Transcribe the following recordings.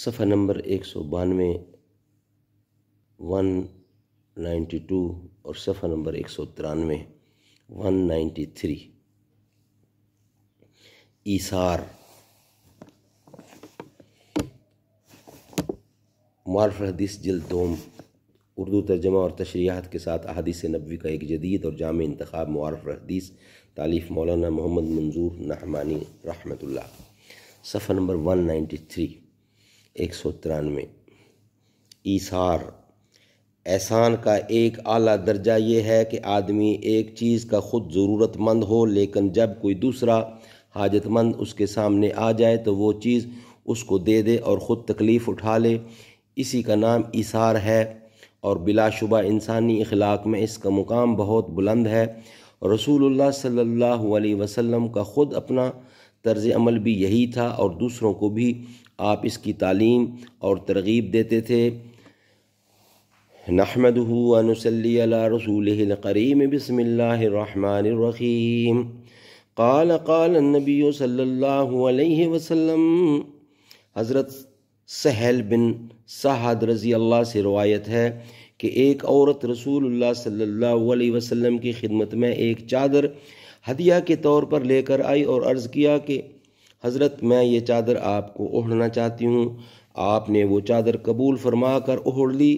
सफ़ा नंबर एक सौ बानवे वन नाइन्टी टू और सफ़ा नंबर एक सौ तिरानवे वन नाइन्टी थ्री ईसार मार्फ हदीस दोम उर्दू तर्जमा और तशरीहत के साथ अहदीस नबी का एक जदीद और जाम इंतखब मार्फ हदीस तालीफ़ मौलाना मोहम्मद मंजूर नहमानी रहमतुल्लाह सफ़र नंबर वन नाइन्टी थ्री एक सौ तिरानवे ईसार एहसान का एक आला दर्जा ये है कि आदमी एक चीज़ का ख़ुद ज़रूरतमंद हो लेकिन जब कोई दूसरा हाजतमंद उसके सामने आ जाए तो वो चीज़ उसको दे दे और ख़ुद तकलीफ़ उठा ले इसी का नाम इसार है और बिलाशुबा इंसानी अखलाक में इसका मुकाम बहुत बुलंद है रसूलुल्लाह सल्लल्लाहु अलैहि वसल्लम का ख़ुद अपना तर्ज अमल भी यही था और दूसरों को भी आप इसकी तालीम और तरगीब देते थे नहमद नसली रसूल करीम बसमीम النبي صلى नबी عليه وسلم हज़रत सहल बिन सहद रज़ी अल्लाह से रवायत है कि एक औरत रसूल सल्ला वसम की खिदमत में एक चादर हदिया के तौर पर लेकर आई और अर्ज़ किया कि हज़रत मैं ये चादर आपको ओढ़ना चाहती हूँ आपने वो चादर कबूल फरमा कर ओढ़ ली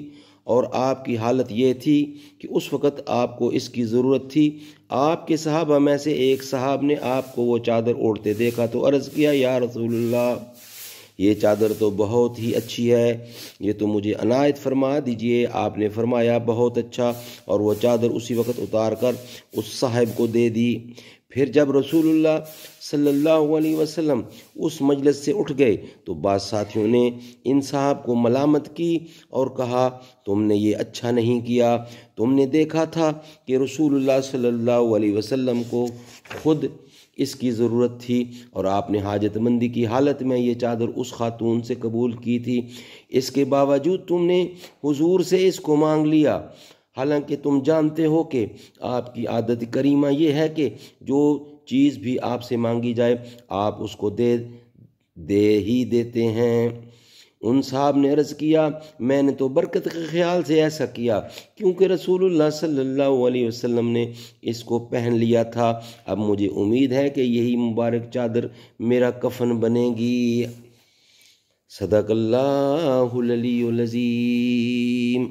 और आपकी हालत ये थी कि उस वक़्त आपको इसकी ज़रूरत थी आपके सहाबा में से एक साहब ने आपको वो चादर ओढ़ते देखा तो अर्ज़ किया या रसोल्ला ये चादर तो बहुत ही अच्छी है ये तो मुझे अनायत फरमा दीजिए आपने फरमाया बहुत अच्छा और वह चादर उसी वक़्त उतार कर उस साहेब को दे दी फिर जब रसूलुल्लाह सल्लल्लाहु अलैहि वसल्लम उस मजलिस से उठ गए तो बाद साथियों ने इन साहब को मलामत की और कहा तुमने ये अच्छा नहीं किया तुमने देखा था कि रसूलुल्लाह सल्लल्लाहु अलैहि वसल्लम को खुद इसकी ज़रूरत थी और आपने हाजतमंदी की हालत में ये चादर उस खातून से कबूल की थी इसके बावजूद तुमने हुजूर से इसको मांग लिया हालांकि तुम जानते हो कि आपकी आदत करीमा ये है कि जो चीज़ भी आपसे मांगी जाए आप उसको दे दे ही देते हैं उन साहब ने अर्ज़ किया मैंने तो बरकत के ख्याल से ऐसा किया क्योंकि रसूलुल्लाह सल्लल्लाहु अलैहि वसल्लम ने इसको पहन लिया था अब मुझे उम्मीद है कि यही मुबारक चादर मेरा कफन बनेगी सदकल्लाजीम